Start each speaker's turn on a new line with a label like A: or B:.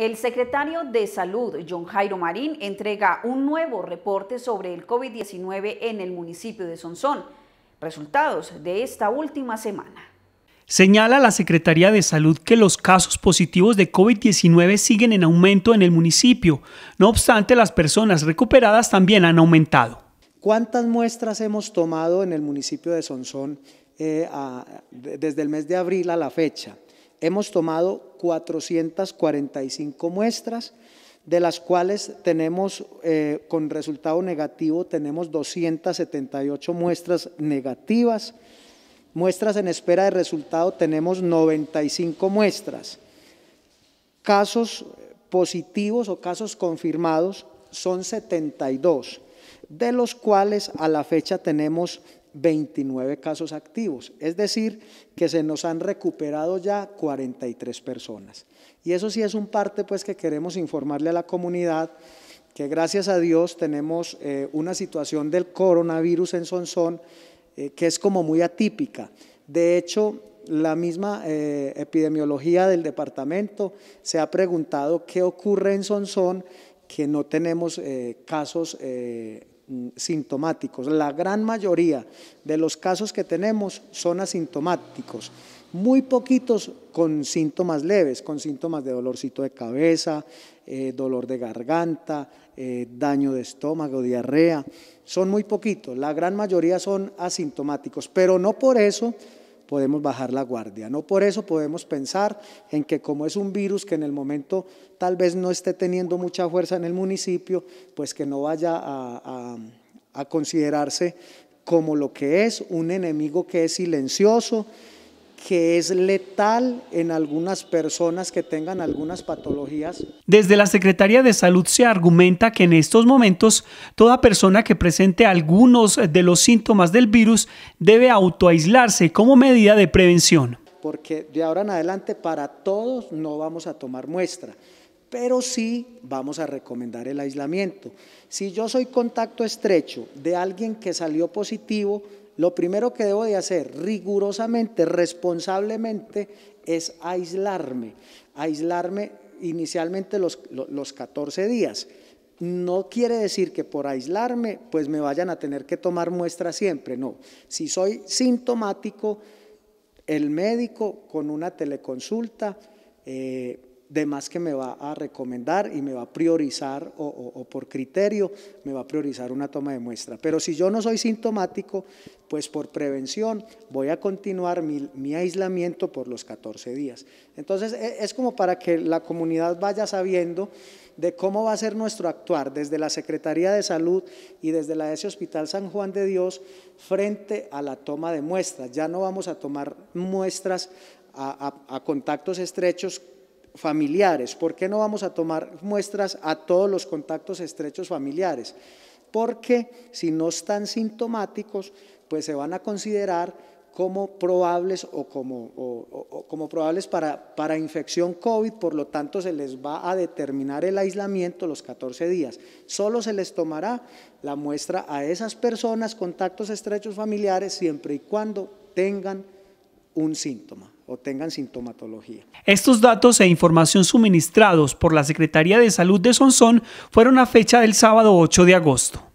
A: El secretario de Salud, John Jairo Marín, entrega un nuevo reporte sobre el COVID-19 en el municipio de Sonsón. Resultados de esta última semana. Señala la Secretaría de Salud que los casos positivos de COVID-19 siguen en aumento en el municipio. No obstante, las personas recuperadas también han aumentado.
B: ¿Cuántas muestras hemos tomado en el municipio de Sonsón eh, desde el mes de abril a la fecha? Hemos tomado 445 muestras, de las cuales tenemos eh, con resultado negativo, tenemos 278 muestras negativas. Muestras en espera de resultado tenemos 95 muestras. Casos positivos o casos confirmados son 72, de los cuales a la fecha tenemos 29 casos activos, es decir, que se nos han recuperado ya 43 personas. Y eso sí es un parte pues que queremos informarle a la comunidad que gracias a Dios tenemos eh, una situación del coronavirus en Sonsón eh, que es como muy atípica. De hecho, la misma eh, epidemiología del departamento se ha preguntado qué ocurre en Sonsón que no tenemos casos Mm, sintomáticos. La gran mayoría de los casos que tenemos son asintomáticos. Muy poquitos con síntomas leves, con síntomas de dolorcito de cabeza, eh, dolor de garganta, eh, daño de estómago, diarrea. Son muy poquitos. La gran mayoría son asintomáticos, pero no por eso podemos bajar la guardia. No por eso podemos pensar en que como es un virus que en el momento tal vez no esté teniendo mucha fuerza en el municipio, pues que no vaya a, considerarse como lo que es un enemigo que es silencioso, que es letal en algunas personas que tengan algunas patologías.
A: Desde la Secretaría de Salud se argumenta que en estos momentos toda persona que presente algunos de los síntomas del virus debe autoaislarse como medida de prevención.
B: Porque de ahora en adelante para todos no vamos a tomar muestra, pero sí vamos a recomendar el aislamiento. Si yo soy contacto estrecho de alguien que salió positivo, lo primero que debo de hacer rigurosamente, responsablemente, es aislarme. Aislarme inicialmente los, 14 días. No quiere decir que por aislarme pues me vayan a tener que tomar muestra siempre, no. Si soy sintomático, el médico con una teleconsulta eh, de más que me va a recomendar y me va a priorizar o, por criterio me va a priorizar una toma de muestra. Pero si yo no soy sintomático, pues por prevención voy a continuar mi, aislamiento por los 14 días. Entonces e, es como para que la comunidad vaya sabiendo de cómo va a ser nuestro actuar desde la Secretaría de Salud y desde la S Hospital San Juan de Dios frente a la toma de muestras. Ya no vamos a tomar muestras a contactos estrechos familiares. ¿Por qué no vamos a tomar muestras a todos los contactos estrechos familiares? Porque si no están sintomáticos, pues se van a considerar como probables o como, como probables para, para infección COVID, por lo tanto se les va a determinar el aislamiento los 14 días. Solo se les tomará la muestra a esas personas, contactos estrechos familiares, siempre y cuando tengan un síntoma o tengan sintomatología.
A: Estos datos e información suministrados por la Secretaría de Salud de Sonsón fueron a fecha del sábado 8 de agosto.